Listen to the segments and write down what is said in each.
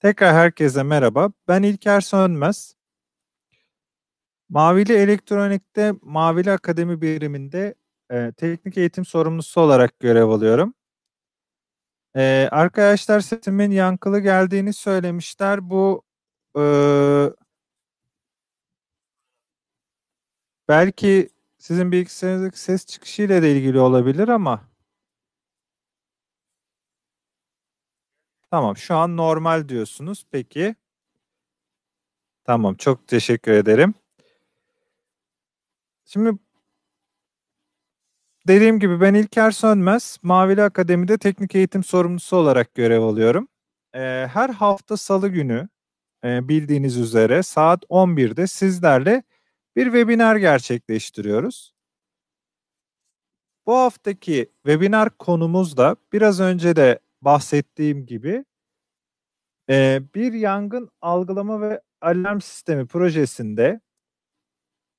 Tekrar herkese merhaba. Ben İlker Sönmez. Mavili Elektronik'te Mavili Akademi biriminde e, teknik eğitim sorumlusu olarak görev alıyorum. E, arkadaşlar sesimin yankılı geldiğini söylemişler. Bu e, belki sizin bilgisayarınızdaki ses çıkışıyla da ilgili olabilir ama Tamam şu an normal diyorsunuz. Peki. Tamam çok teşekkür ederim. Şimdi dediğim gibi ben İlker Sönmez, Mavili Akademi'de teknik eğitim sorumlusu olarak görev alıyorum. Ee, her hafta salı günü e, bildiğiniz üzere saat 11'de sizlerle bir webinar gerçekleştiriyoruz. Bu haftaki webinar konumuz da biraz önce de bahsettiğim gibi e, bir yangın algılama ve alarm sistemi projesinde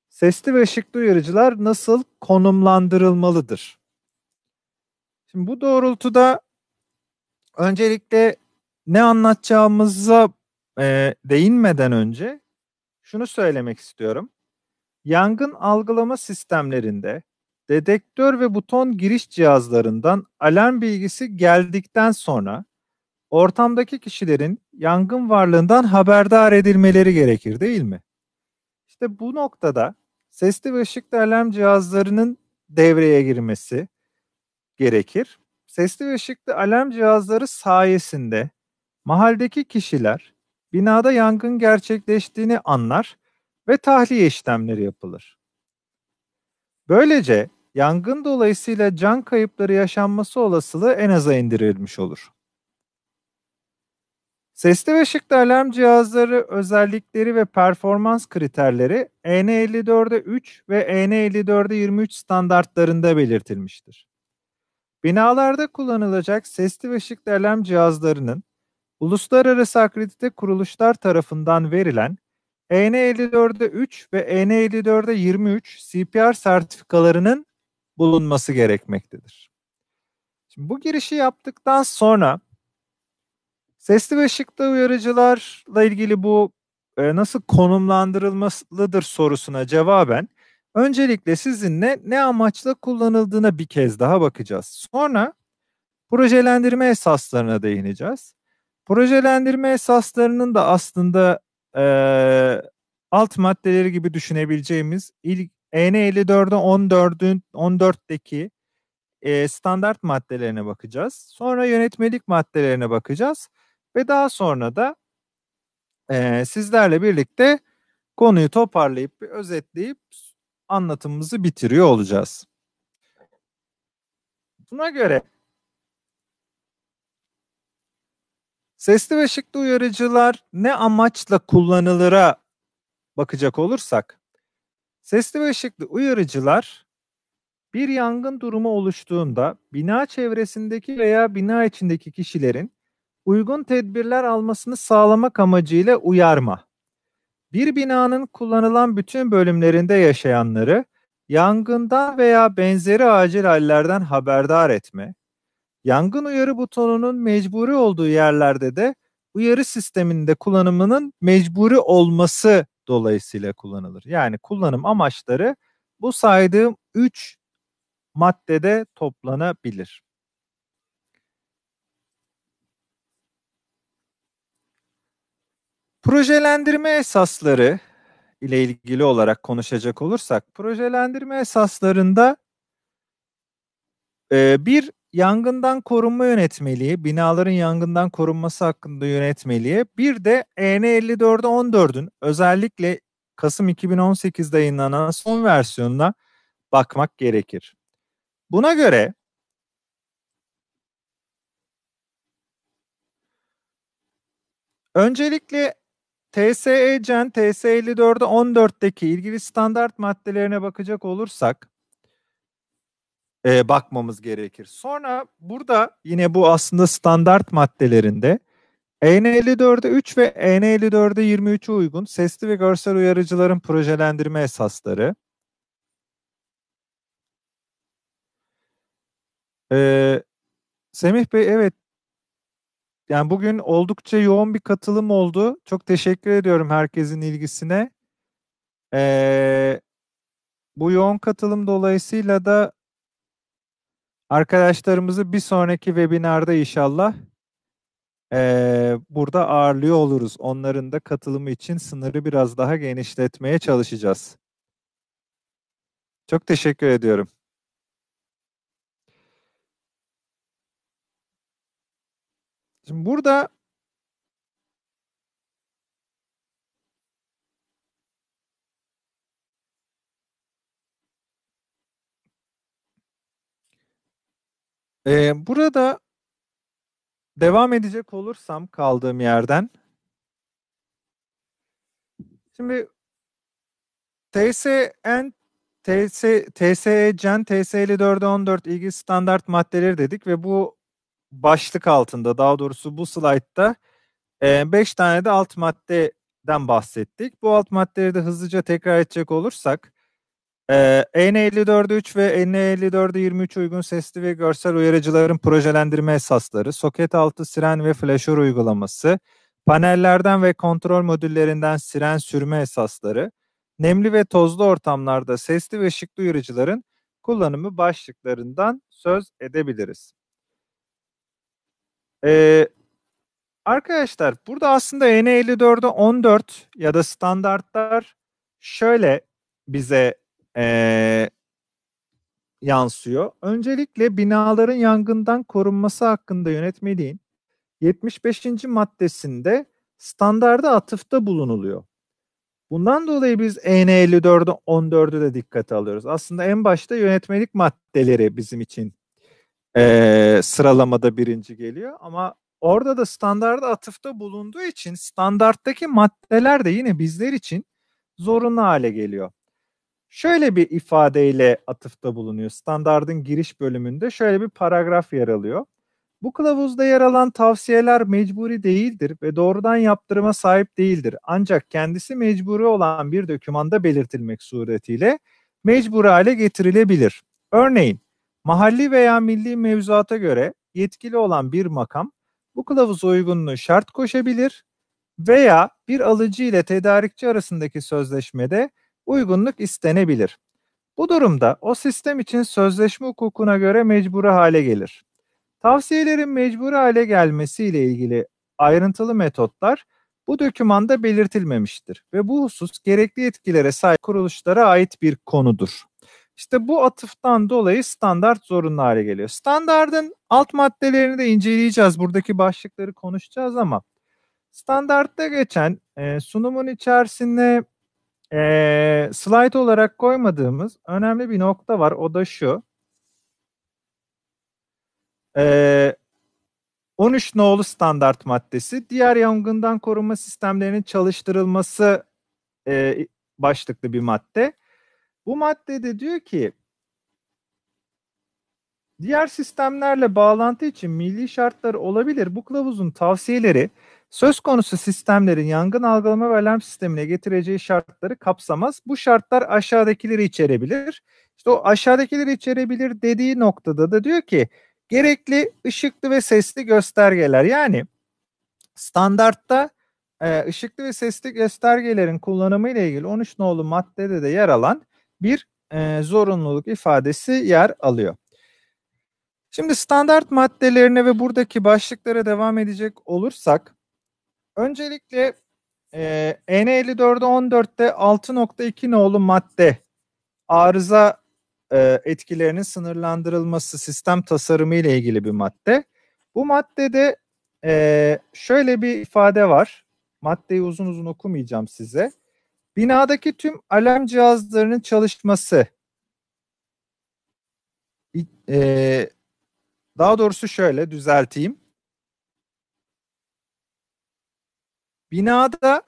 sesli ve ışıklı uyarıcılar nasıl konumlandırılmalıdır? Şimdi bu doğrultuda öncelikle ne anlatacağımıza e, değinmeden önce şunu söylemek istiyorum. Yangın algılama sistemlerinde dedektör ve buton giriş cihazlarından alarm bilgisi geldikten sonra ortamdaki kişilerin yangın varlığından haberdar edilmeleri gerekir değil mi? İşte bu noktada sesli ve ışıklı alarm cihazlarının devreye girmesi gerekir. Sesli ve ışıklı alarm cihazları sayesinde mahalledeki kişiler binada yangın gerçekleştiğini anlar ve tahliye işlemleri yapılır. Böylece yangın dolayısıyla can kayıpları yaşanması olasılığı en aza indirilmiş olur. Sesli ve şıklı alarm cihazları özellikleri ve performans kriterleri EN54'e 3 ve EN54'e 23 standartlarında belirtilmiştir. Binalarda kullanılacak sesli ve şıklı alarm cihazlarının uluslararası akredite kuruluşlar tarafından verilen EN54'e 3 ve EN54'e 23 CPR sertifikalarının bulunması gerekmektedir. Şimdi bu girişi yaptıktan sonra sesli ve ışıklı uyarıcılarla ilgili bu e, nasıl konumlandırılmalıdır sorusuna cevaben öncelikle sizinle ne amaçla kullanıldığına bir kez daha bakacağız. Sonra projelendirme esaslarına değineceğiz. Projelendirme esaslarının da aslında e, alt maddeleri gibi düşünebileceğimiz ilk EN54'ün 14'ün 14'teki e, standart maddelerine bakacağız. Sonra yönetmelik maddelerine bakacağız ve daha sonra da e, sizlerle birlikte konuyu toparlayıp bir özetleyip anlatımımızı bitiriyor olacağız. Buna göre sesli ve şıklı uyarıcılar ne amaçla kullanılıra bakacak olursak Sesli ve ışıklı uyarıcılar bir yangın durumu oluştuğunda bina çevresindeki veya bina içindeki kişilerin uygun tedbirler almasını sağlamak amacıyla uyarma. Bir binanın kullanılan bütün bölümlerinde yaşayanları yangından veya benzeri acil hallerden haberdar etme. Yangın uyarı butonunun mecburi olduğu yerlerde de uyarı sisteminde kullanımının mecburi olması dolayısıyla kullanılır. Yani kullanım amaçları bu saydığım 3 maddede toplanabilir. Projelendirme esasları ile ilgili olarak konuşacak olursak, projelendirme esaslarında bir yangından korunma yönetmeliği, binaların yangından korunması hakkında yönetmeliği, bir de EN 54'e 14'ün özellikle Kasım 2018'de yayınlanan son versiyonuna bakmak gerekir. Buna göre öncelikle TSE CEN TSE 54e 14'teki ilgili standart maddelerine bakacak olursak e, bakmamız gerekir. Sonra burada yine bu aslında standart maddelerinde EN54'e 3 ve EN54'e 23'e uygun sesli ve görsel uyarıcıların projelendirme esasları. Ee, Semih Bey evet yani bugün oldukça yoğun bir katılım oldu. Çok teşekkür ediyorum herkesin ilgisine. Ee, bu yoğun katılım dolayısıyla da Arkadaşlarımızı bir sonraki webinarda inşallah e, burada ağırlıyor oluruz. Onların da katılımı için sınırı biraz daha genişletmeye çalışacağız. Çok teşekkür ediyorum. Şimdi burada Ee, burada devam edecek olursam kaldığım yerden. Şimdi TSN TS, TSE CEN TS5414 e ilgili standart maddeleri dedik ve bu başlık altında daha doğrusu bu slaytta 5 tane de alt maddeden bahsettik. Bu alt maddeleri de hızlıca tekrar edecek olursak ee, N54'e 3 ve N54'e 23 uygun sesli ve görsel uyarıcıların projelendirme esasları, soket altı siren ve flaşör uygulaması, panellerden ve kontrol modüllerinden siren sürme esasları, nemli ve tozlu ortamlarda sesli ve ışıklı uyarıcıların kullanımı başlıklarından söz edebiliriz. Ee, arkadaşlar burada aslında N54'e 14 ya da standartlar şöyle bize e, yansıyor. Öncelikle binaların yangından korunması hakkında yönetmeliğin 75. maddesinde standarda atıfta bulunuluyor. Bundan dolayı biz EN54'ü 14'ü de dikkate alıyoruz. Aslında en başta yönetmelik maddeleri bizim için e, sıralamada birinci geliyor. Ama orada da standarda atıfta bulunduğu için standarttaki maddeler de yine bizler için zorunlu hale geliyor şöyle bir ifadeyle atıfta bulunuyor. Standardın giriş bölümünde şöyle bir paragraf yer alıyor. Bu kılavuzda yer alan tavsiyeler mecburi değildir ve doğrudan yaptırıma sahip değildir. Ancak kendisi mecburi olan bir dokümanda belirtilmek suretiyle mecburi hale getirilebilir. Örneğin, mahalli veya milli mevzuata göre yetkili olan bir makam bu kılavuz uygunluğu şart koşabilir veya bir alıcı ile tedarikçi arasındaki sözleşmede uygunluk istenebilir. Bu durumda o sistem için sözleşme hukukuna göre mecburi hale gelir. Tavsiyelerin mecburi hale gelmesiyle ilgili ayrıntılı metotlar bu dokümanda belirtilmemiştir ve bu husus gerekli yetkilere sahip kuruluşlara ait bir konudur. İşte bu atıftan dolayı standart zorunlu hale geliyor. Standardın alt maddelerini de inceleyeceğiz. Buradaki başlıkları konuşacağız ama standartta geçen e, sunumun içerisinde e, slide olarak koymadığımız önemli bir nokta var. O da şu. E, 13 nolu standart maddesi diğer yangından korunma sistemlerinin çalıştırılması e, başlıklı bir madde. Bu maddede diyor ki Diğer sistemlerle bağlantı için milli şartları olabilir. Bu kılavuzun tavsiyeleri söz konusu sistemlerin yangın algılama ve alarm sistemine getireceği şartları kapsamaz. Bu şartlar aşağıdakileri içerebilir. İşte o aşağıdakileri içerebilir dediği noktada da diyor ki gerekli ışıklı ve sesli göstergeler. Yani standartta e, ışıklı ve sesli göstergelerin kullanımı ile ilgili 13 nolu maddede de yer alan bir e, zorunluluk ifadesi yer alıyor. Şimdi standart maddelerine ve buradaki başlıklara devam edecek olursak öncelikle e, N54'e 14'te 6.2 nolu madde arıza e, etkilerinin sınırlandırılması sistem tasarımı ile ilgili bir madde. Bu maddede e, şöyle bir ifade var. Maddeyi uzun uzun okumayacağım size. Binadaki tüm alarm cihazlarının çalışması e, daha doğrusu şöyle düzelteyim. Binada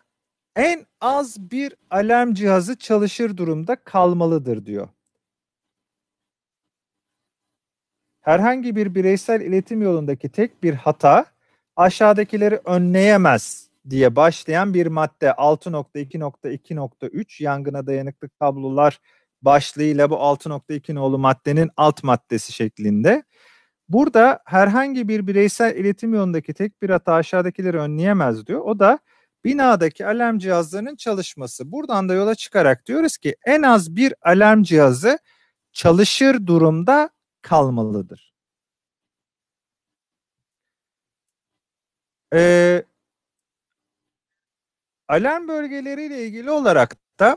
en az bir alarm cihazı çalışır durumda kalmalıdır diyor. Herhangi bir bireysel iletim yolundaki tek bir hata aşağıdakileri önleyemez diye başlayan bir madde 6.2.2.3 yangına dayanıklı kablolar başlığıyla bu 6.2 nolu maddenin alt maddesi şeklinde Burada herhangi bir bireysel iletim yolundaki tek bir hata aşağıdakileri önleyemez diyor. O da binadaki alarm cihazlarının çalışması. Buradan da yola çıkarak diyoruz ki en az bir alarm cihazı çalışır durumda kalmalıdır. Ee, alarm bölgeleriyle ilgili olarak da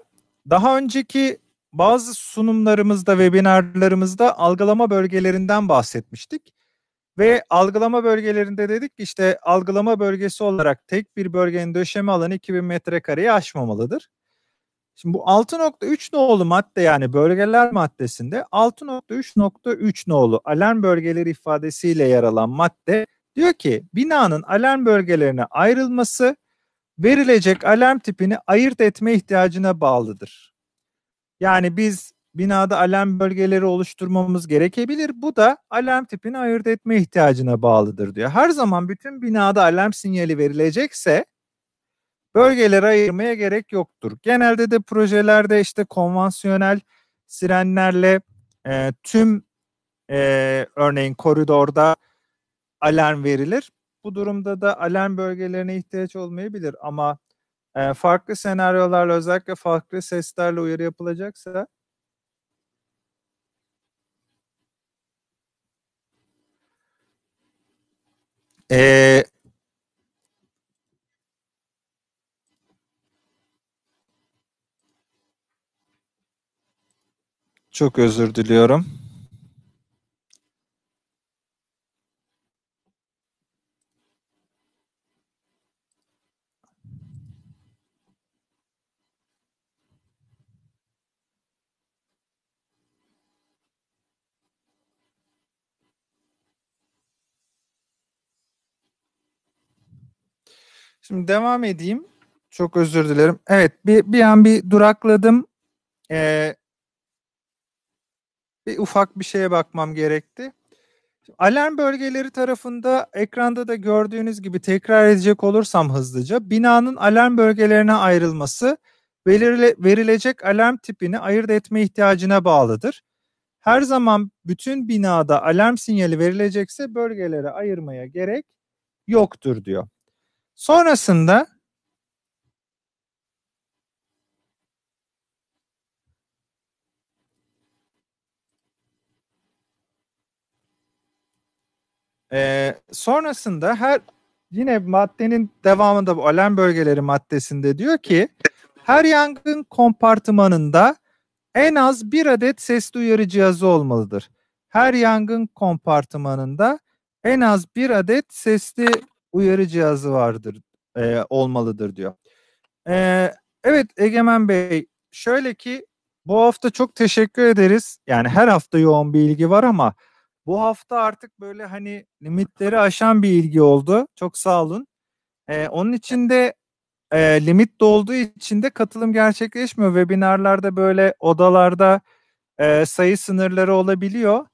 daha önceki bazı sunumlarımızda, webinarlarımızda algılama bölgelerinden bahsetmiştik. Ve algılama bölgelerinde dedik ki işte algılama bölgesi olarak tek bir bölgenin döşeme alanı 2000 metrekareyi aşmamalıdır. Şimdi bu 6.3 nolu madde yani bölgeler maddesinde 6.3.3 nolu alarm bölgeleri ifadesiyle yer alan madde diyor ki binanın alarm bölgelerine ayrılması verilecek alarm tipini ayırt etme ihtiyacına bağlıdır. Yani biz binada alarm bölgeleri oluşturmamız gerekebilir. Bu da alarm tipini ayırt etme ihtiyacına bağlıdır diyor. Her zaman bütün binada alarm sinyali verilecekse bölgeleri ayırmaya gerek yoktur. Genelde de projelerde işte konvansiyonel sirenlerle e, tüm e, örneğin koridorda alarm verilir. Bu durumda da alarm bölgelerine ihtiyaç olmayabilir ama e, farklı senaryolarla özellikle farklı seslerle uyarı yapılacaksa e, çok özür diliyorum. Şimdi devam edeyim. Çok özür dilerim. Evet bir, bir an bir durakladım. Ee, bir ufak bir şeye bakmam gerekti. Alarm bölgeleri tarafında ekranda da gördüğünüz gibi tekrar edecek olursam hızlıca binanın alarm bölgelerine ayrılması verile, verilecek alarm tipini ayırt etme ihtiyacına bağlıdır. Her zaman bütün binada alarm sinyali verilecekse bölgelere ayırmaya gerek yoktur diyor. Sonrasında Ee, sonrasında her yine maddenin devamında bu alarm bölgeleri maddesinde diyor ki her yangın kompartımanında en az bir adet ses duyarı cihazı olmalıdır. Her yangın kompartımanında en az bir adet sesli uyarı cihazı vardır e, olmalıdır diyor. E, evet Egemen Bey şöyle ki bu hafta çok teşekkür ederiz. Yani her hafta yoğun bir ilgi var ama bu hafta artık böyle hani limitleri aşan bir ilgi oldu. Çok sağ olun. Ee, onun için de e, limit dolduğu için de katılım gerçekleşmiyor. Webinarlarda böyle odalarda e, sayı sınırları olabiliyor.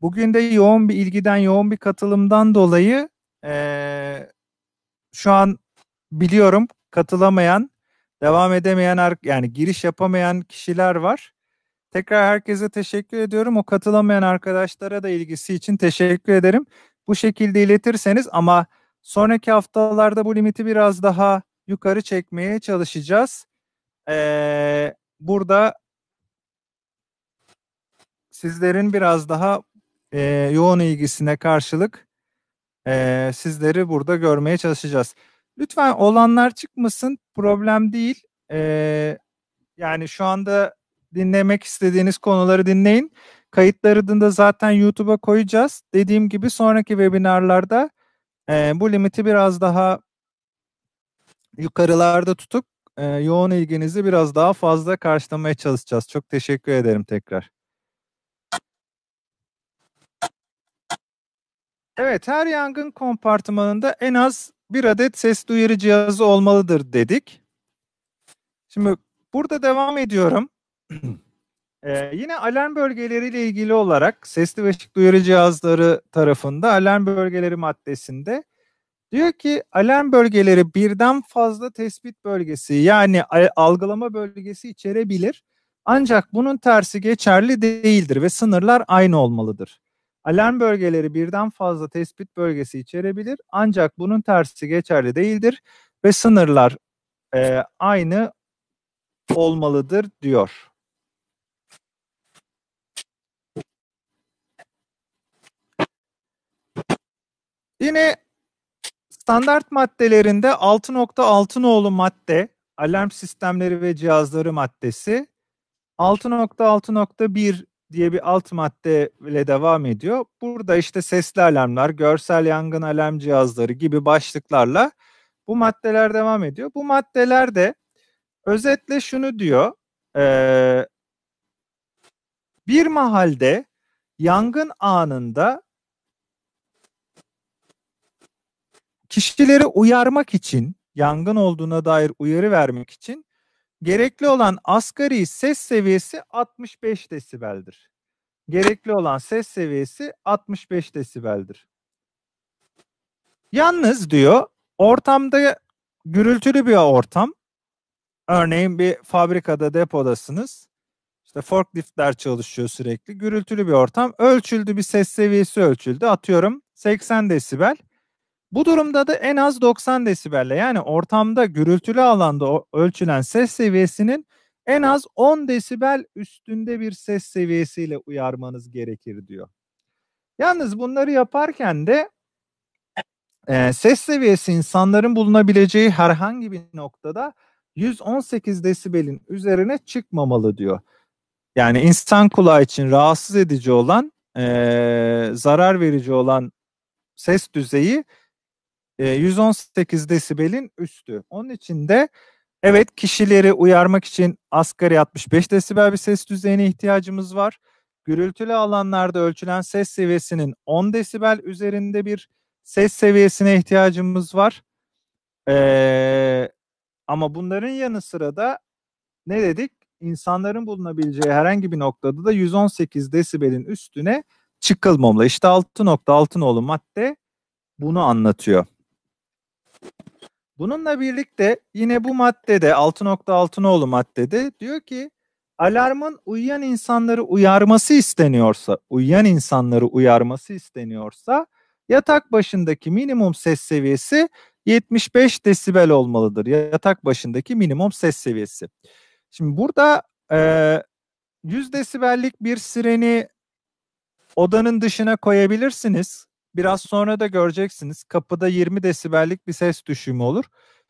Bugün de yoğun bir ilgiden, yoğun bir katılımdan dolayı e, şu an biliyorum katılamayan, devam edemeyen yani giriş yapamayan kişiler var. Tekrar herkese teşekkür ediyorum. O katılamayan arkadaşlara da ilgisi için teşekkür ederim. Bu şekilde iletirseniz ama sonraki haftalarda bu limiti biraz daha yukarı çekmeye çalışacağız. Ee, burada sizlerin biraz daha e, yoğun ilgisine karşılık e, sizleri burada görmeye çalışacağız. Lütfen olanlar çıkmasın problem değil. E, yani şu anda dinlemek istediğiniz konuları dinleyin. Kayıtlarını da zaten YouTube'a koyacağız. Dediğim gibi sonraki webinarlarda e, bu limiti biraz daha yukarılarda tutup e, yoğun ilginizi biraz daha fazla karşılamaya çalışacağız. Çok teşekkür ederim tekrar. Evet her yangın kompartımanında en az bir adet ses duyarı cihazı olmalıdır dedik. Şimdi burada devam ediyorum. Ee, yine alarm bölgeleriyle ilgili olarak sesli ve ışık duyarı cihazları tarafında alarm bölgeleri maddesinde diyor ki alarm bölgeleri birden fazla tespit bölgesi yani algılama bölgesi içerebilir. Ancak bunun tersi geçerli değildir ve sınırlar aynı olmalıdır. Alarm bölgeleri birden fazla tespit bölgesi içerebilir ancak bunun tersi geçerli değildir ve sınırlar e, aynı olmalıdır diyor. Yine standart maddelerinde 6.6 madde, alarm sistemleri ve cihazları maddesi, 6.6.1 diye bir alt madde ile devam ediyor. Burada işte sesli alarmlar, görsel yangın alarm cihazları gibi başlıklarla bu maddeler devam ediyor. Bu maddelerde özetle şunu diyor. E, bir mahalde yangın anında kişileri uyarmak için, yangın olduğuna dair uyarı vermek için Gerekli olan asgari ses seviyesi 65 desibeldir. Gerekli olan ses seviyesi 65 desibeldir. Yalnız diyor ortamda gürültülü bir ortam. Örneğin bir fabrikada depodasınız. İşte forkliftler çalışıyor sürekli. Gürültülü bir ortam. Ölçüldü bir ses seviyesi ölçüldü. Atıyorum 80 desibel. Bu durumda da en az 90 desibelle yani ortamda gürültülü alanda ölçülen ses seviyesinin en az 10 desibel üstünde bir ses seviyesiyle uyarmanız gerekir diyor. Yalnız bunları yaparken de e, ses seviyesi insanların bulunabileceği herhangi bir noktada 118 desibelin üzerine çıkmamalı diyor. Yani insan kulağı için rahatsız edici olan, e, zarar verici olan ses düzeyi 118 ee, desibelin üstü. Onun için de evet kişileri uyarmak için asgari 65 desibel bir ses düzeyine ihtiyacımız var. Gürültülü alanlarda ölçülen ses seviyesinin 10 desibel üzerinde bir ses seviyesine ihtiyacımız var. Ee, ama bunların yanı sıra da ne dedik? İnsanların bulunabileceği herhangi bir noktada da 118 desibelin üstüne çıkılmamalı. İşte 6.6 nolu madde bunu anlatıyor. Bununla birlikte yine bu maddede 6.6'noğlu maddede diyor ki alarmın uyuyan insanları uyarması isteniyorsa, uyuyan insanları uyarması isteniyorsa yatak başındaki minimum ses seviyesi 75 desibel olmalıdır. Yatak başındaki minimum ses seviyesi. Şimdi burada e, 100 desibellik bir sireni odanın dışına koyabilirsiniz. Biraz sonra da göreceksiniz kapıda 20 desibellik bir ses düşümü olur.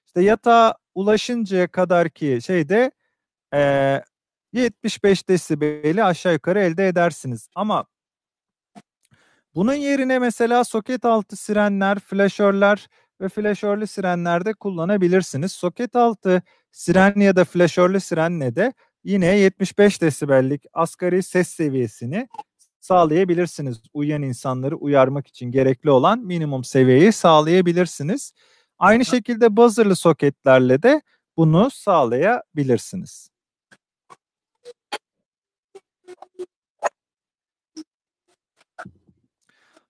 İşte yatağa ulaşıncaya kadar ki şeyde e, 75 desibeli aşağı yukarı elde edersiniz. Ama bunun yerine mesela soket altı sirenler, flaşörler ve flaşörlü sirenlerde kullanabilirsiniz. Soket altı siren ya da flaşörlü ne de yine 75 desibellik asgari ses seviyesini sağlayabilirsiniz. Uyuyan insanları uyarmak için gerekli olan minimum seviyeyi sağlayabilirsiniz. Aynı şekilde buzzer'lı soketlerle de bunu sağlayabilirsiniz.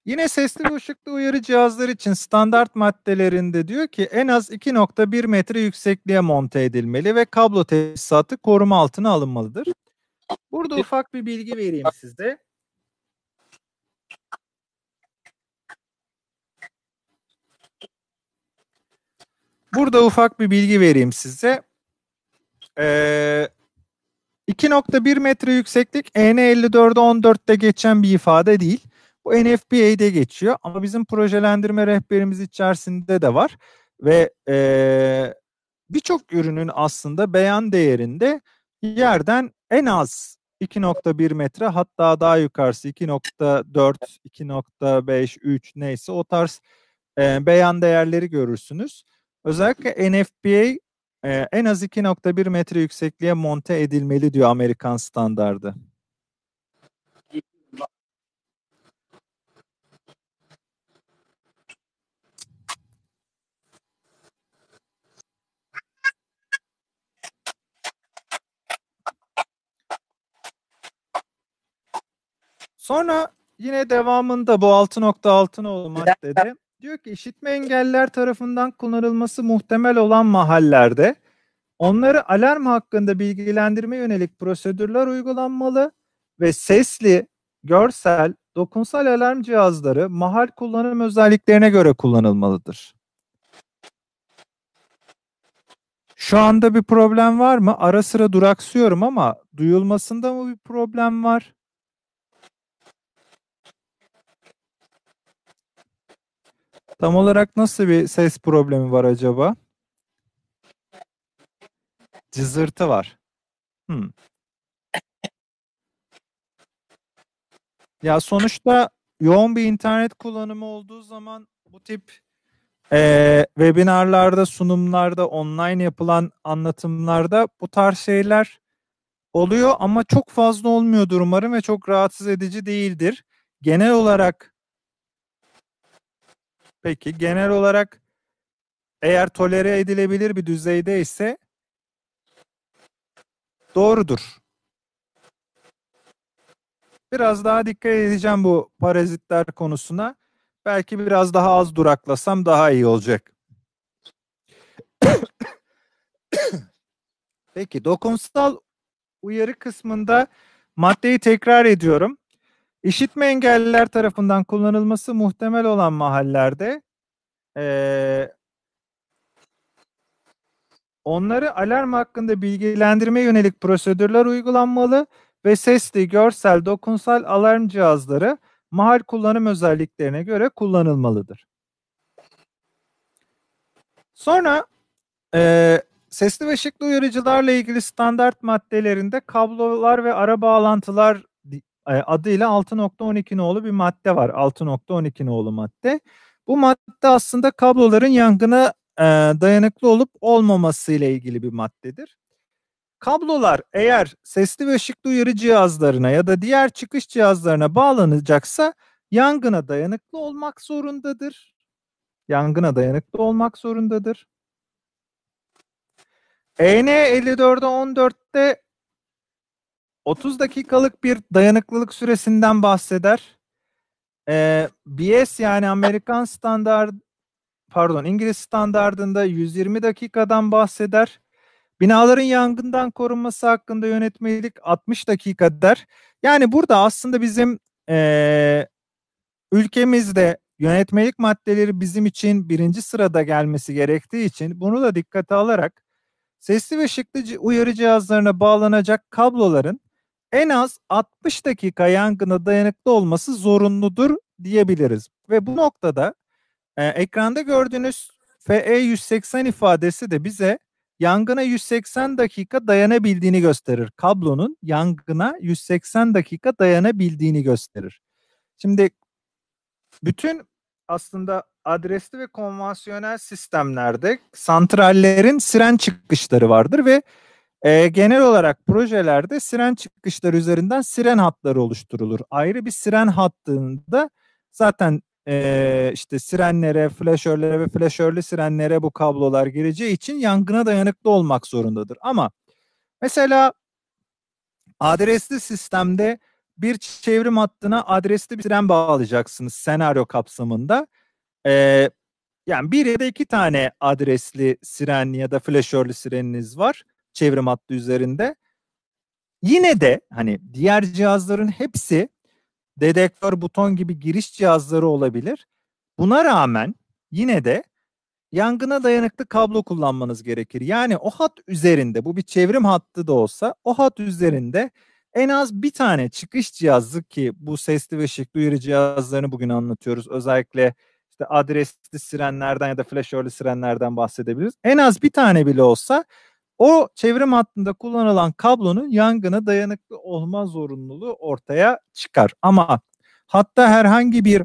Yine sesli ve ışıklı uyarı cihazları için standart maddelerinde diyor ki en az 2.1 metre yüksekliğe monte edilmeli ve kablo tesisatı koruma altına alınmalıdır. Burada ufak bir bilgi vereyim size. Burada ufak bir bilgi vereyim size. Ee, 2.1 metre yükseklik EN54'e 14'te geçen bir ifade değil. Bu NFPA'de geçiyor ama bizim projelendirme rehberimiz içerisinde de var. Ve e, birçok ürünün aslında beyan değerinde yerden en az 2.1 metre hatta daha yukarısı 2.4, 2.5, 3 neyse o tarz e, beyan değerleri görürsünüz. Özellikle NFPA e, en az 2.1 metre yüksekliğe monte edilmeli diyor Amerikan standardı. Sonra yine devamında bu 6.6 nolu maddede Diyor ki işitme engeller tarafından kullanılması muhtemel olan mahallerde onları alarm hakkında bilgilendirme yönelik prosedürler uygulanmalı ve sesli, görsel, dokunsal alarm cihazları mahal kullanım özelliklerine göre kullanılmalıdır. Şu anda bir problem var mı? Ara sıra duraksıyorum ama duyulmasında mı bir problem var? Tam olarak nasıl bir ses problemi var acaba? Cızırtı var. Hmm. Ya sonuçta yoğun bir internet kullanımı olduğu zaman bu tip e, webinarlarda, sunumlarda, online yapılan anlatımlarda bu tarz şeyler oluyor ama çok fazla olmuyordur umarım ve çok rahatsız edici değildir. Genel olarak Peki genel olarak eğer tolere edilebilir bir düzeyde ise doğrudur. Biraz daha dikkat edeceğim bu parazitler konusuna. Belki biraz daha az duraklasam daha iyi olacak. Peki dokunsal uyarı kısmında maddeyi tekrar ediyorum. İşitme engelliler tarafından kullanılması muhtemel olan mahallerde e, onları alarm hakkında bilgilendirme yönelik prosedürler uygulanmalı ve sesli, görsel, dokunsal alarm cihazları mahal kullanım özelliklerine göre kullanılmalıdır. Sonra e, sesli ve ışıklı uyarıcılarla ilgili standart maddelerinde kablolar ve ara bağlantılar adıyla 6.12 nolu bir madde var. 6.12 nolu madde. Bu madde aslında kabloların yangına dayanıklı olup olmaması ile ilgili bir maddedir. Kablolar eğer sesli ve ışıklı uyarı cihazlarına ya da diğer çıkış cihazlarına bağlanacaksa yangına dayanıklı olmak zorundadır. Yangına dayanıklı olmak zorundadır. EN54'e 14'te 30 dakikalık bir dayanıklılık süresinden bahseder. Ee, BS yani Amerikan standart pardon İngiliz standartında 120 dakikadan bahseder. Binaların yangından korunması hakkında yönetmelik 60 dakika der. Yani burada aslında bizim e, ülkemizde yönetmelik maddeleri bizim için birinci sırada gelmesi gerektiği için bunu da dikkate alarak sesli ve ışıklı uyarı cihazlarına bağlanacak kabloların en az 60 dakika yangına dayanıklı olması zorunludur diyebiliriz. Ve bu noktada e, ekranda gördüğünüz FE 180 ifadesi de bize yangına 180 dakika dayanabildiğini gösterir. Kablonun yangına 180 dakika dayanabildiğini gösterir. Şimdi bütün aslında adresli ve konvansiyonel sistemlerde santrallerin siren çıkışları vardır ve e, genel olarak projelerde siren çıkışları üzerinden siren hatları oluşturulur. Ayrı bir siren hattında zaten e, işte sirenlere, flaşörlere ve flaşörlü sirenlere bu kablolar gireceği için yangına dayanıklı olmak zorundadır. Ama mesela adresli sistemde bir çevrim hattına adresli bir siren bağlayacaksınız senaryo kapsamında. Ee, yani bir ya da iki tane adresli siren ya da flaşörlü sireniniz var çevrim hattı üzerinde. Yine de hani diğer cihazların hepsi dedektör buton gibi giriş cihazları olabilir. Buna rağmen yine de yangına dayanıklı kablo kullanmanız gerekir. Yani o hat üzerinde bu bir çevrim hattı da olsa o hat üzerinde en az bir tane çıkış cihazı ki bu sesli ve ışık duyuru cihazlarını bugün anlatıyoruz. Özellikle işte adresli sirenlerden ya da flaşörlü sirenlerden bahsedebiliriz. En az bir tane bile olsa o çevrim hattında kullanılan kablonun yangına dayanıklı olma zorunluluğu ortaya çıkar. Ama hatta herhangi bir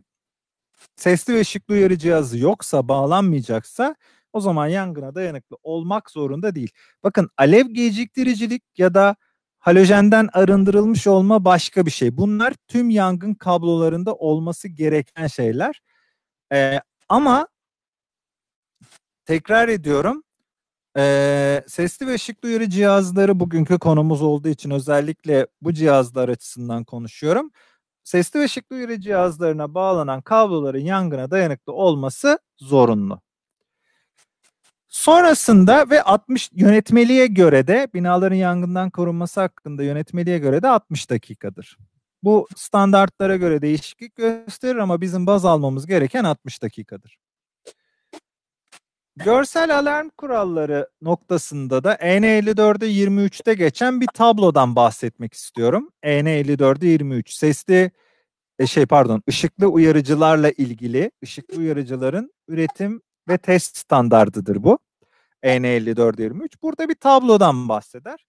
sesli ve ışıklı uyarı cihazı yoksa bağlanmayacaksa o zaman yangına dayanıklı olmak zorunda değil. Bakın alev geciktiricilik ya da halojenden arındırılmış olma başka bir şey. Bunlar tüm yangın kablolarında olması gereken şeyler. Ee, ama tekrar ediyorum ee, sesli ve ışık duyarı cihazları bugünkü konumuz olduğu için özellikle bu cihazlar açısından konuşuyorum. Sesli ve ışık duyarı cihazlarına bağlanan kabloların yangına dayanıklı olması zorunlu. Sonrasında ve 60 yönetmeliğe göre de binaların yangından korunması hakkında yönetmeliğe göre de 60 dakikadır. Bu standartlara göre değişiklik gösterir ama bizim baz almamız gereken 60 dakikadır. Görsel alarm kuralları noktasında da EN54'e 23'te geçen bir tablodan bahsetmek istiyorum. EN54'e 23 sesli e, şey pardon ışıklı uyarıcılarla ilgili ışıklı uyarıcıların üretim ve test standardıdır bu. EN54'e 23. Burada bir tablodan bahseder.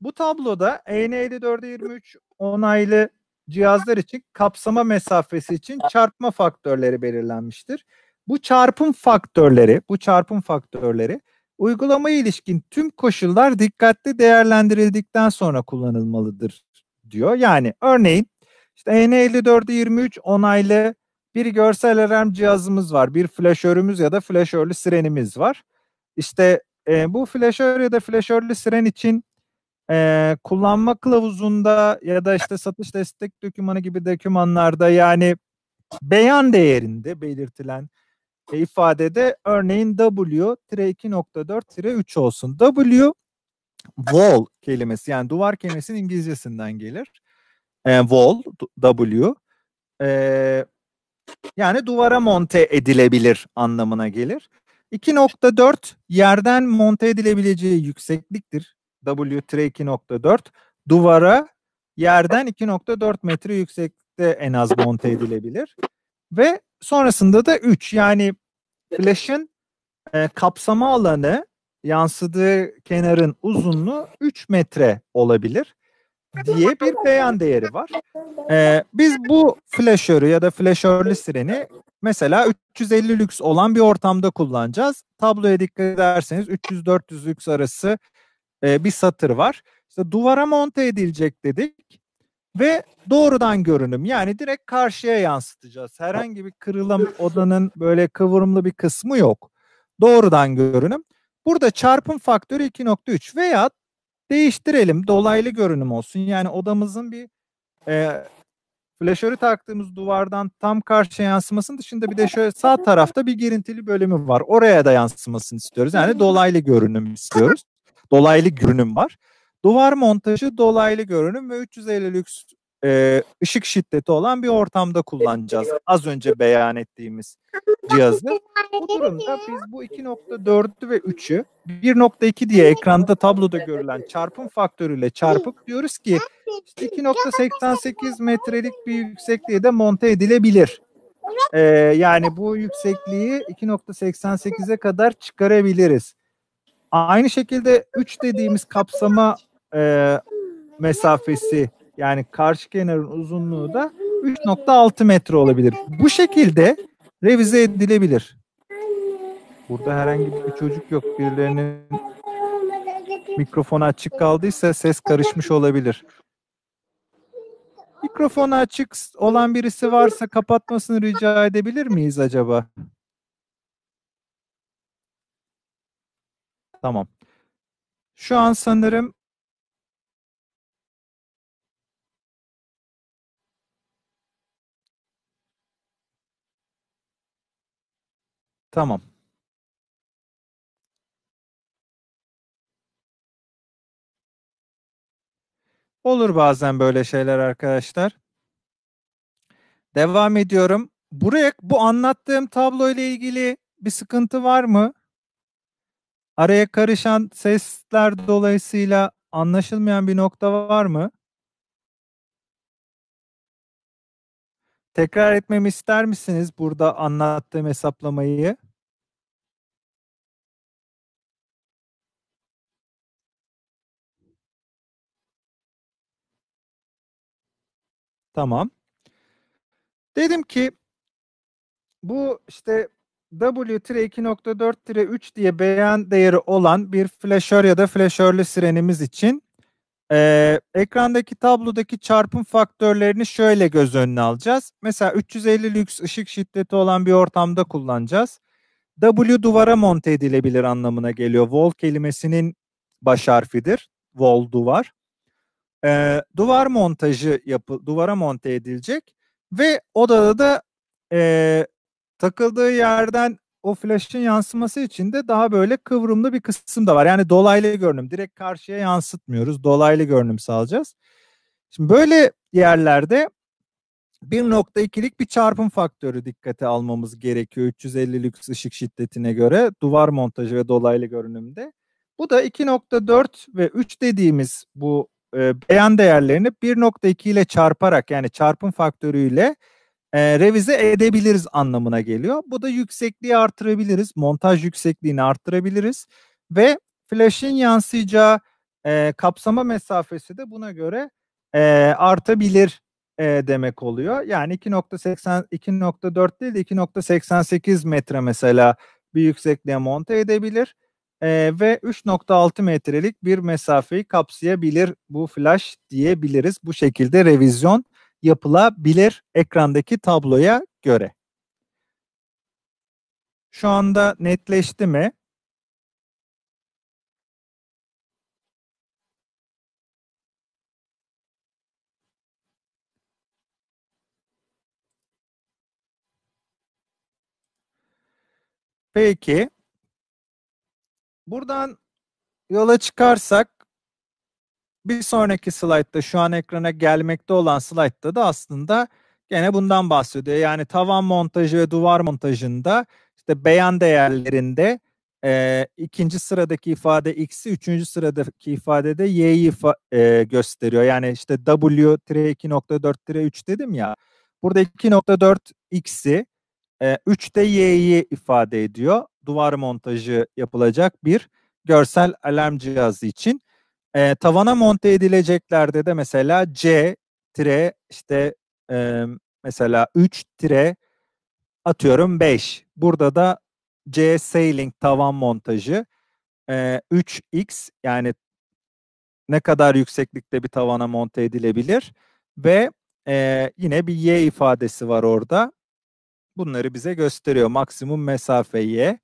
Bu tabloda EN54'e 23 onaylı cihazlar için kapsama mesafesi için çarpma faktörleri belirlenmiştir. Bu çarpım faktörleri, bu çarpım faktörleri uygulamaya ilişkin tüm koşullar dikkatli değerlendirildikten sonra kullanılmalıdır diyor. Yani örneğin işte en 54 23 onaylı bir görsel alarm e cihazımız var. Bir flaşörümüz ya da flaşörlü sirenimiz var. İşte e, bu flaşör ya da flaşörlü siren için e, kullanma kılavuzunda ya da işte satış destek dokümanı gibi dokümanlarda yani beyan değerinde belirtilen e, ifadede örneğin W-2.4-3 olsun. W wall kelimesi yani duvar kelimesinin İngilizcesinden gelir. E, wall W e, yani duvara monte edilebilir anlamına gelir. 2.4 yerden monte edilebileceği yüksekliktir. W-2.4 duvara yerden 2.4 metre yüksekte en az monte edilebilir. Ve Sonrasında da 3 yani Flash'ın e, kapsama alanı yansıdığı kenarın uzunluğu 3 metre olabilir diye bir beyan değeri var. Ee, biz bu flaşörü ya da flaşörlü sireni mesela 350 lüks olan bir ortamda kullanacağız. Tabloya dikkat ederseniz 300-400 lüks arası e, bir satır var. İşte duvara monte edilecek dedik ve doğrudan görünüm yani direkt karşıya yansıtacağız. Herhangi bir kırılım odanın böyle kıvrımlı bir kısmı yok. Doğrudan görünüm. Burada çarpım faktörü 2.3 veya değiştirelim dolaylı görünüm olsun. Yani odamızın bir e, flaşörü taktığımız duvardan tam karşıya yansımasının dışında bir de şöyle sağ tarafta bir girintili bölümü var. Oraya da yansımasını istiyoruz. Yani dolaylı görünüm istiyoruz. Dolaylı görünüm var. Duvar montajı dolaylı görünüm ve 350 lüks e, ışık şiddeti olan bir ortamda kullanacağız. Az önce beyan ettiğimiz cihazı. Bu durumda biz bu 2.4'ü ve 3'ü 1.2 diye ekranda tabloda görülen çarpım faktörüyle çarpıp diyoruz ki 2.88 şey metrelik bir yüksekliğe de monte edilebilir. Ee, yani bu yüksekliği 2.88'e kadar çıkarabiliriz. Aynı şekilde 3 dediğimiz kapsama e, mesafesi yani karşı kenarın uzunluğu da 3.6 metre olabilir. Bu şekilde revize edilebilir. Burada herhangi bir çocuk yok. Birilerinin mikrofonu açık kaldıysa ses karışmış olabilir. Mikrofonu açık olan birisi varsa kapatmasını rica edebilir miyiz acaba? Tamam. Şu an sanırım Tamam. Olur bazen böyle şeyler arkadaşlar. Devam ediyorum. Buraya bu anlattığım tablo ile ilgili bir sıkıntı var mı? Araya karışan sesler dolayısıyla anlaşılmayan bir nokta var mı? Tekrar etmemi ister misiniz burada anlattığım hesaplamayı? Tamam. Dedim ki bu işte W-2.4-3 diye beyan değeri olan bir flaşör ya da flaşörlü sirenimiz için ee, ekrandaki tablodaki çarpım faktörlerini şöyle göz önüne alacağız. Mesela 350 lüks ışık şiddeti olan bir ortamda kullanacağız. W duvara monte edilebilir anlamına geliyor. Wall kelimesinin baş harfidir. Wall duvar. Ee, duvar montajı yapı, duvara monte edilecek ve odada da e, takıldığı yerden o flash'ın yansıması için de daha böyle kıvrımlı bir kısım da var. Yani dolaylı görünüm. Direkt karşıya yansıtmıyoruz. Dolaylı görünüm sağlayacağız. Şimdi böyle yerlerde 1.2'lik bir çarpım faktörü dikkate almamız gerekiyor 350 lüks ışık şiddetine göre duvar montajı ve dolaylı görünümde. Bu da 2.4 ve 3 dediğimiz bu e, beyan değerlerini 1.2 ile çarparak yani çarpım faktörüyle e, revize edebiliriz anlamına geliyor. Bu da yüksekliği artırabiliriz. Montaj yüksekliğini artırabiliriz. Ve flash'in yansıyacağı e, kapsama mesafesi de buna göre e, artabilir e, demek oluyor. Yani 2.80 2.4 değil 2.88 metre mesela bir yüksekliğe monte edebilir e, ve 3.6 metrelik bir mesafeyi kapsayabilir bu flash diyebiliriz. Bu şekilde revizyon yapılabilir ekrandaki tabloya göre. Şu anda netleşti mi? Peki. Buradan yola çıkarsak bir sonraki slaytta şu an ekrana gelmekte olan slaytta da aslında gene bundan bahsediyor. Yani tavan montajı ve duvar montajında işte beyan değerlerinde e, ikinci sıradaki ifade x'i, üçüncü sıradaki ifadede y'yi ifa, e, gösteriyor. Yani işte w-2.4-3 dedim ya. Burada 2.4 x'i, e, 3 de y'yi ifade ediyor. Duvar montajı yapılacak bir görsel alarm cihazı için. E, tavana monte edileceklerde de mesela C tire işte e, mesela 3 tire atıyorum 5. Burada da C sailing tavan montajı e, 3x yani ne kadar yükseklikte bir tavana monte edilebilir ve e, yine bir y ifadesi var orada. Bunları bize gösteriyor. Maksimum mesafe y.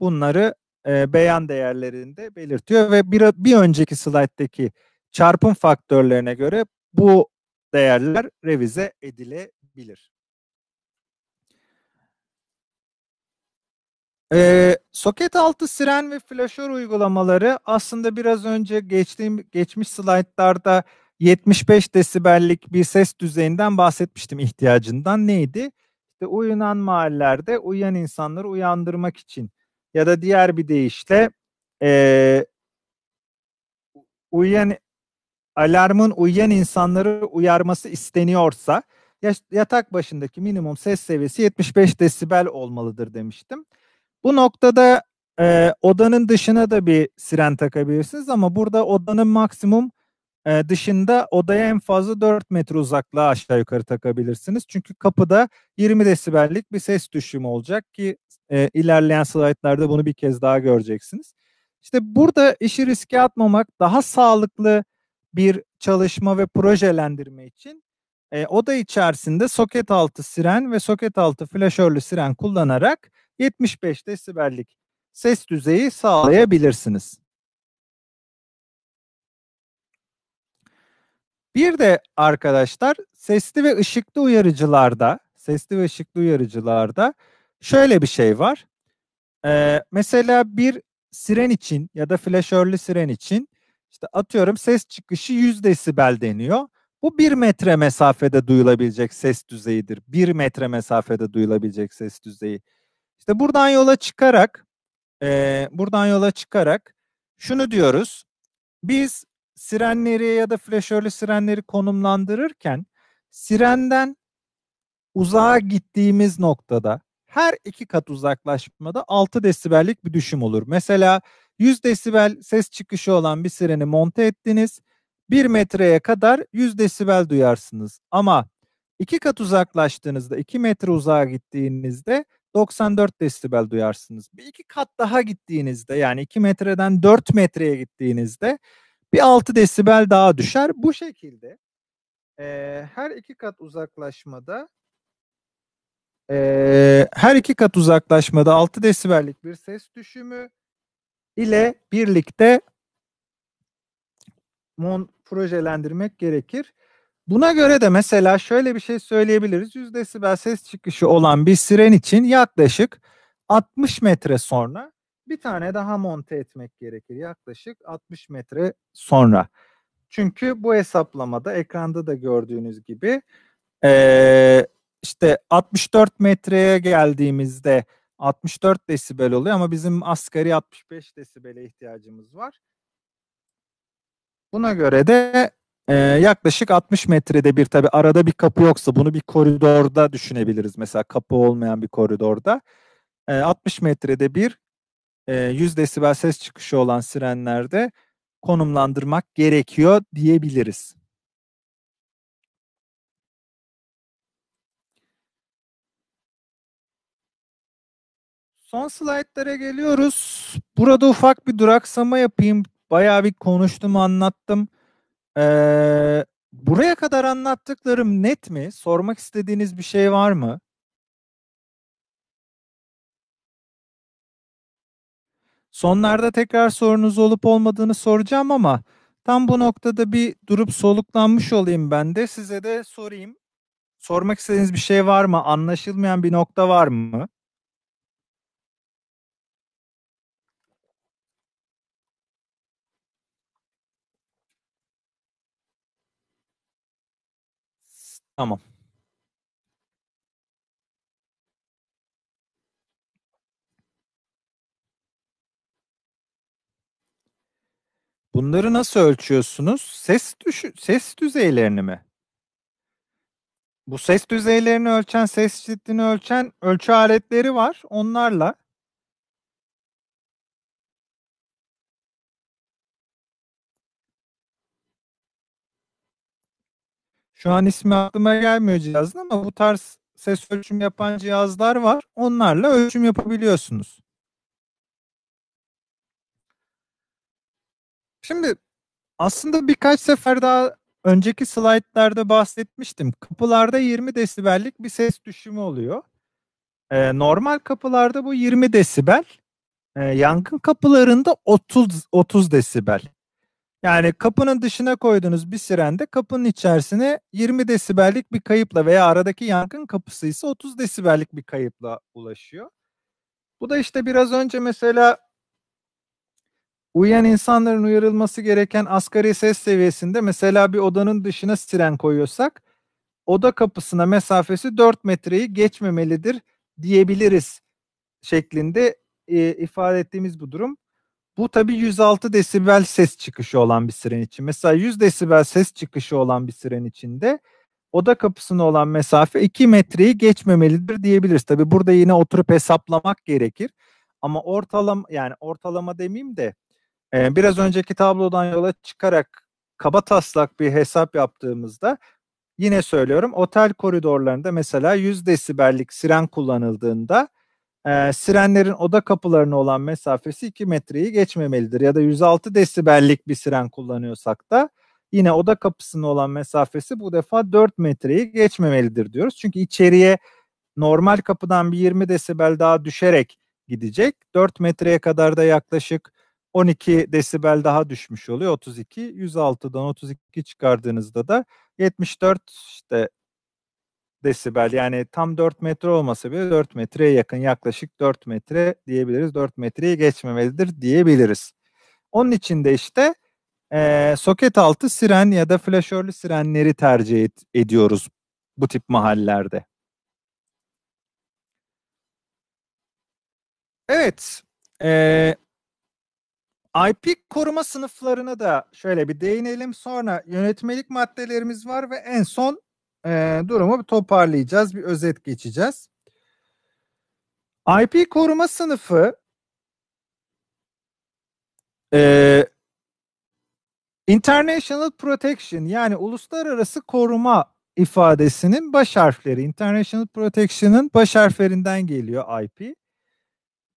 Bunları e, beyan değerlerinde belirtiyor ve bir, bir önceki slayttaki çarpım faktörlerine göre bu değerler revize edilebilir. Ee, soket altı siren ve flaşör uygulamaları aslında biraz önce geçtiğim geçmiş slaytlarda 75 desibellik bir ses düzeyinden bahsetmiştim ihtiyacından. Neydi? İşte uyunan mahallelerde uyuyan insanları uyandırmak için ya da diğer bir deyişle e, uyuyan alarmın uyuyan insanları uyarması isteniyorsa yatak başındaki minimum ses seviyesi 75 desibel olmalıdır demiştim. Bu noktada e, odanın dışına da bir siren takabilirsiniz ama burada odanın maksimum e, dışında odaya en fazla 4 metre uzaklığa aşağı yukarı takabilirsiniz. Çünkü kapıda 20 desibellik bir ses düşümü olacak ki e, ilerleyen slaytlarda bunu bir kez daha göreceksiniz. İşte burada işi riske atmamak daha sağlıklı bir çalışma ve projelendirme için e, oda içerisinde soket altı siren ve soket altı flaşörlü siren kullanarak 75 desibellik ses düzeyi sağlayabilirsiniz. Bir de arkadaşlar sesli ve ışıklı uyarıcılarda, sesli ve ışıklı uyarıcılarda şöyle bir şey var. Ee, mesela bir siren için ya da flaşörlü siren için işte atıyorum ses çıkışı 100 desibel deniyor. Bu bir metre mesafede duyulabilecek ses düzeyidir. Bir metre mesafede duyulabilecek ses düzeyi. İşte buradan yola çıkarak e, buradan yola çıkarak şunu diyoruz. Biz sirenleri ya da flaşörlü sirenleri konumlandırırken sirenden uzağa gittiğimiz noktada her iki kat uzaklaşmada 6 desibellik bir düşüm olur. Mesela 100 desibel ses çıkışı olan bir sireni monte ettiniz. 1 metreye kadar 100 desibel duyarsınız. Ama 2 kat uzaklaştığınızda 2 metre uzağa gittiğinizde 94 desibel duyarsınız. Bir iki kat daha gittiğinizde yani 2 metreden 4 metreye gittiğinizde bir 6 desibel daha düşer. Bu şekilde e, her iki kat uzaklaşmada e, her iki kat uzaklaşmada 6 desibellik bir ses düşümü ile birlikte mon projelendirmek gerekir. Buna göre de mesela şöyle bir şey söyleyebiliriz. 100 desibel ses çıkışı olan bir siren için yaklaşık 60 metre sonra bir tane daha monte etmek gerekir. Yaklaşık 60 metre sonra. Çünkü bu hesaplamada ekranda da gördüğünüz gibi ee, işte 64 metreye geldiğimizde 64 desibel oluyor ama bizim asgari 65 desibele ihtiyacımız var. Buna göre de e, yaklaşık 60 metrede bir tabi arada bir kapı yoksa bunu bir koridorda düşünebiliriz. Mesela kapı olmayan bir koridorda. E, 60 metrede bir e, 100 desibel ses çıkışı olan sirenlerde konumlandırmak gerekiyor diyebiliriz. Son slaytlara geliyoruz. Burada ufak bir duraksama yapayım. Bayağı bir konuştum, anlattım. Ee, buraya kadar anlattıklarım net mi? Sormak istediğiniz bir şey var mı? Sonlarda tekrar sorunuz olup olmadığını soracağım ama tam bu noktada bir durup soluklanmış olayım ben de. Size de sorayım. Sormak istediğiniz bir şey var mı? Anlaşılmayan bir nokta var mı? Tamam. Bunları nasıl ölçüyorsunuz? Ses düşü ses düzeylerini mi? Bu ses düzeylerini ölçen, ses ciddini ölçen ölçü aletleri var. Onlarla Şu an ismi aklıma gelmiyor cihazın ama bu tarz ses ölçüm yapan cihazlar var. Onlarla ölçüm yapabiliyorsunuz. Şimdi aslında birkaç sefer daha önceki slaytlarda bahsetmiştim. Kapılarda 20 desibellik bir ses düşümü oluyor. Ee, normal kapılarda bu 20 desibel. E, yangın kapılarında 30 30 desibel. Yani kapının dışına koyduğunuz bir sirende kapının içerisine 20 desibellik bir kayıpla veya aradaki yangın kapısı ise 30 desibellik bir kayıpla ulaşıyor. Bu da işte biraz önce mesela Uyuyan insanların uyarılması gereken asgari ses seviyesinde mesela bir odanın dışına siren koyuyorsak oda kapısına mesafesi 4 metreyi geçmemelidir diyebiliriz şeklinde e, ifade ettiğimiz bu durum. Bu tabii 106 desibel ses çıkışı olan bir siren için. Mesela 100 desibel ses çıkışı olan bir siren içinde oda kapısına olan mesafe 2 metreyi geçmemelidir diyebiliriz. Tabii burada yine oturup hesaplamak gerekir. Ama ortalama yani ortalama demeyeyim de e, biraz önceki tablodan yola çıkarak kaba taslak bir hesap yaptığımızda yine söylüyorum otel koridorlarında mesela 100 desibellik siren kullanıldığında e, sirenlerin oda kapılarına olan mesafesi 2 metreyi geçmemelidir. Ya da 106 desibellik bir siren kullanıyorsak da yine oda kapısına olan mesafesi bu defa 4 metreyi geçmemelidir diyoruz. Çünkü içeriye normal kapıdan bir 20 desibel daha düşerek gidecek. 4 metreye kadar da yaklaşık 12 desibel daha düşmüş oluyor. 32, 106'dan 32 çıkardığınızda da 74 işte desibel yani tam 4 metre olmasa bile 4 metreye yakın yaklaşık 4 metre diyebiliriz. 4 metreyi geçmemelidir diyebiliriz. Onun için de işte e, soket altı siren ya da flaşörlü sirenleri tercih et, ediyoruz bu tip mahallelerde Evet. E, IP koruma sınıflarına da şöyle bir değinelim. Sonra yönetmelik maddelerimiz var ve en son e, durumu toparlayacağız, bir özet geçeceğiz. IP koruma sınıfı e, International Protection yani uluslararası koruma ifadesinin baş harfleri. International Protection'ın baş harflerinden geliyor IP.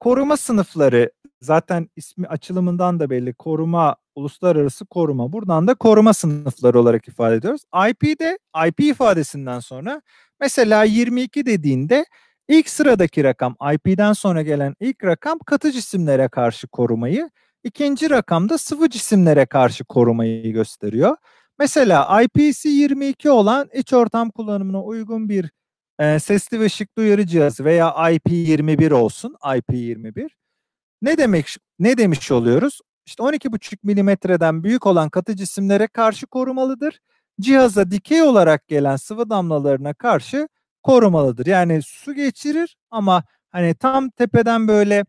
Koruma sınıfları zaten ismi açılımından da belli. Koruma, uluslararası koruma. Buradan da koruma sınıfları olarak ifade ediyoruz. IP de IP ifadesinden sonra mesela 22 dediğinde ilk sıradaki rakam IP'den sonra gelen ilk rakam katı cisimlere karşı korumayı, ikinci rakam da sıvı cisimlere karşı korumayı gösteriyor. Mesela IPC 22 olan iç ortam kullanımına uygun bir e, sesli ve ışıklı uyarı cihazı veya IP21 olsun IP21. Ne demek ne demiş oluyoruz? İşte 12,5 milimetreden büyük olan katı cisimlere karşı korumalıdır. Cihaza dikey olarak gelen sıvı damlalarına karşı korumalıdır. Yani su geçirir ama hani tam tepeden böyle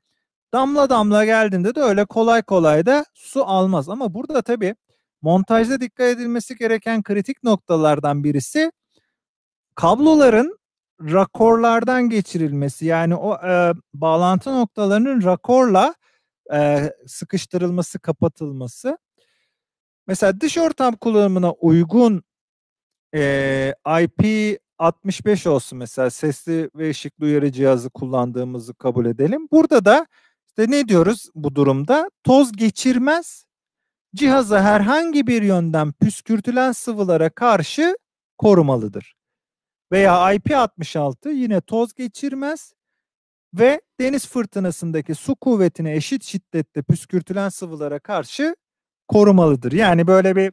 damla damla geldiğinde de öyle kolay kolay da su almaz. Ama burada tabii montajda dikkat edilmesi gereken kritik noktalardan birisi kabloların rakorlardan geçirilmesi yani o e, bağlantı noktalarının rakorla e, sıkıştırılması, kapatılması. Mesela dış ortam kullanımına uygun e, IP 65 olsun mesela sesli ve ışıklı uyarı cihazı kullandığımızı kabul edelim. Burada da işte ne diyoruz bu durumda? Toz geçirmez. Cihaza herhangi bir yönden püskürtülen sıvılara karşı korumalıdır veya IP66 yine toz geçirmez ve deniz fırtınasındaki su kuvvetine eşit şiddette püskürtülen sıvılara karşı korumalıdır. Yani böyle bir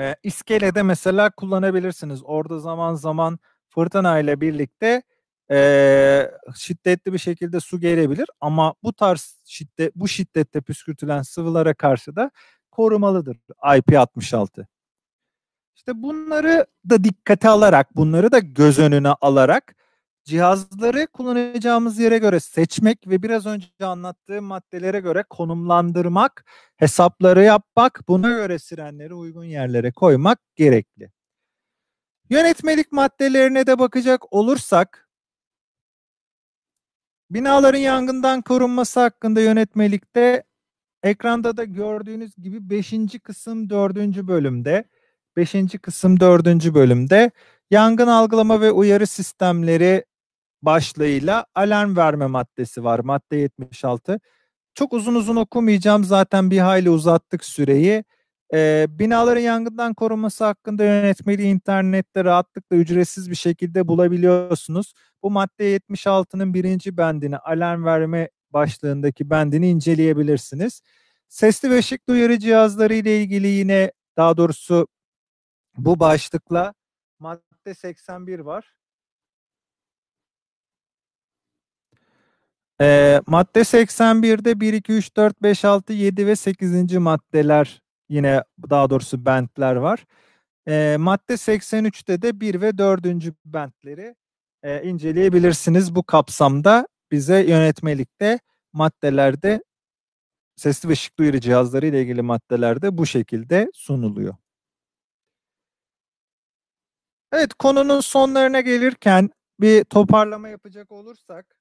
e, iskelede mesela kullanabilirsiniz. Orada zaman zaman fırtına ile birlikte e, şiddetli bir şekilde su gelebilir ama bu tarz şiddet bu şiddette püskürtülen sıvılara karşı da korumalıdır IP66. İşte bunları da dikkate alarak, bunları da göz önüne alarak cihazları kullanacağımız yere göre seçmek ve biraz önce anlattığım maddelere göre konumlandırmak, hesapları yapmak, buna göre sirenleri uygun yerlere koymak gerekli. Yönetmelik maddelerine de bakacak olursak binaların yangından korunması hakkında yönetmelikte ekranda da gördüğünüz gibi 5. kısım 4. bölümde 5. kısım 4. bölümde yangın algılama ve uyarı sistemleri başlığıyla alarm verme maddesi var. Madde 76. Çok uzun uzun okumayacağım zaten bir hayli uzattık süreyi. Ee, binaların yangından korunması hakkında yönetmeliği internette rahatlıkla ücretsiz bir şekilde bulabiliyorsunuz. Bu madde 76'nın birinci bendini alarm verme başlığındaki bendini inceleyebilirsiniz. Sesli ve ışıklı uyarı cihazları ile ilgili yine daha doğrusu bu başlıkla madde 81 var. E, madde 81'de 1, 2, 3, 4, 5, 6, 7 ve 8. maddeler yine daha doğrusu bentler var. E, madde 83'te de 1 ve 4. bentleri e, inceleyebilirsiniz. Bu kapsamda bize yönetmelikte maddelerde sesli ve ışıklı uyarı cihazları ile ilgili maddelerde bu şekilde sunuluyor. Evet konunun sonlarına gelirken bir toparlama yapacak olursak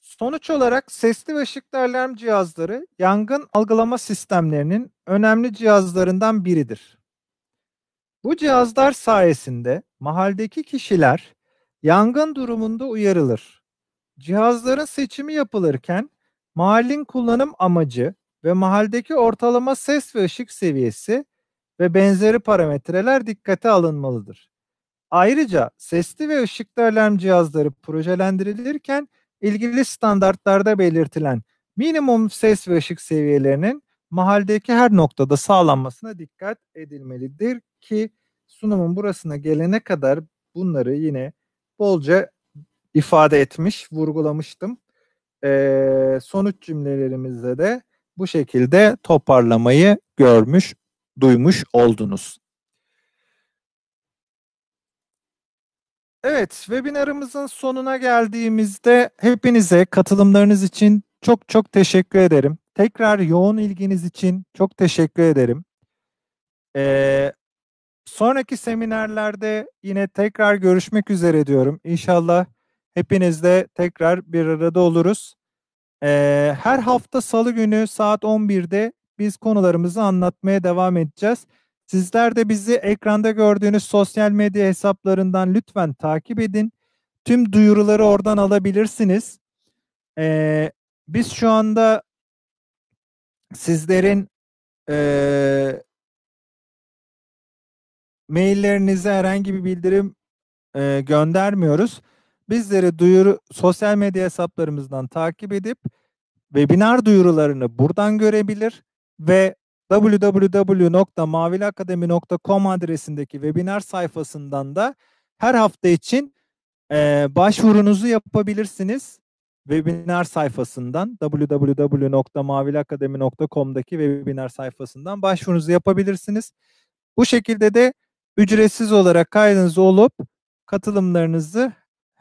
Sonuç olarak sesli ve ışıklı alarm cihazları yangın algılama sistemlerinin önemli cihazlarından biridir. Bu cihazlar sayesinde mahalledeki kişiler yangın durumunda uyarılır. Cihazların seçimi yapılırken mahallin kullanım amacı, ve mahaldeki ortalama ses ve ışık seviyesi ve benzeri parametreler dikkate alınmalıdır. Ayrıca sesli ve ışıklı alarm cihazları projelendirilirken ilgili standartlarda belirtilen minimum ses ve ışık seviyelerinin mahaldeki her noktada sağlanmasına dikkat edilmelidir ki sunumun burasına gelene kadar bunları yine bolca ifade etmiş, vurgulamıştım. Ee, sonuç cümlelerimizde de bu şekilde toparlamayı görmüş, duymuş oldunuz. Evet, webinarımızın sonuna geldiğimizde hepinize katılımlarınız için çok çok teşekkür ederim. Tekrar yoğun ilginiz için çok teşekkür ederim. Ee, sonraki seminerlerde yine tekrar görüşmek üzere diyorum. İnşallah hepinizle tekrar bir arada oluruz. Ee, her hafta salı günü saat 11'de biz konularımızı anlatmaya devam edeceğiz. Sizler de bizi ekranda gördüğünüz sosyal medya hesaplarından lütfen takip edin. Tüm duyuruları oradan alabilirsiniz. Ee, biz şu anda sizlerin e, maillerinize herhangi bir bildirim e, göndermiyoruz bizleri duyuru sosyal medya hesaplarımızdan takip edip webinar duyurularını buradan görebilir ve www.mavilakademi.com adresindeki webinar sayfasından da her hafta için e, başvurunuzu yapabilirsiniz. Webinar sayfasından www.mavilakademi.com'daki webinar sayfasından başvurunuzu yapabilirsiniz. Bu şekilde de ücretsiz olarak kaydınız olup katılımlarınızı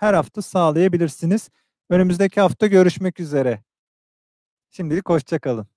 her hafta sağlayabilirsiniz. Önümüzdeki hafta görüşmek üzere. Şimdilik hoşçakalın.